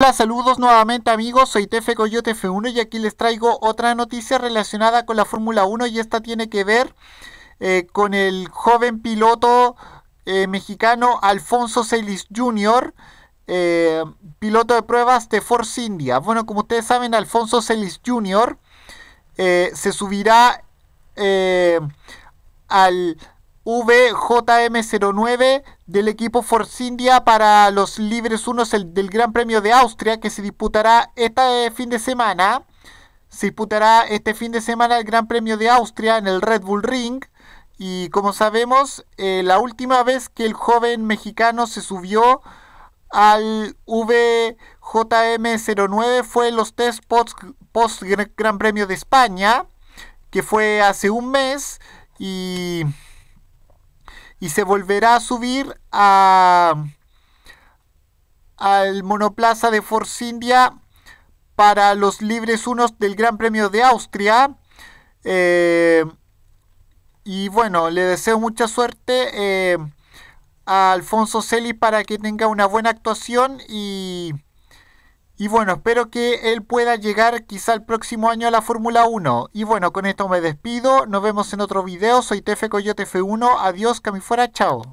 Hola, saludos nuevamente amigos, soy Tefe Coyote F1 y aquí les traigo otra noticia relacionada con la Fórmula 1 y esta tiene que ver eh, con el joven piloto eh, mexicano Alfonso Celis Jr., eh, piloto de pruebas de Force India. Bueno, como ustedes saben, Alfonso Celis Jr. se subirá al VJM09 del equipo Force India para los Libres 1 del Gran Premio de Austria que se disputará este eh, fin de semana. Se disputará este fin de semana el Gran Premio de Austria en el Red Bull Ring. Y como sabemos, eh, la última vez que el joven mexicano se subió al VJM09 fue en los test post, post Gran Premio de España, que fue hace un mes. Y y se volverá a subir a al monoplaza de Force India para los libres unos del Gran Premio de Austria. Eh, y bueno, le deseo mucha suerte eh, a Alfonso Celi para que tenga una buena actuación y y bueno, espero que él pueda llegar quizá el próximo año a la Fórmula 1. Y bueno, con esto me despido. Nos vemos en otro video. Soy Tefe Coyote F1. Adiós, que fuera. Chao.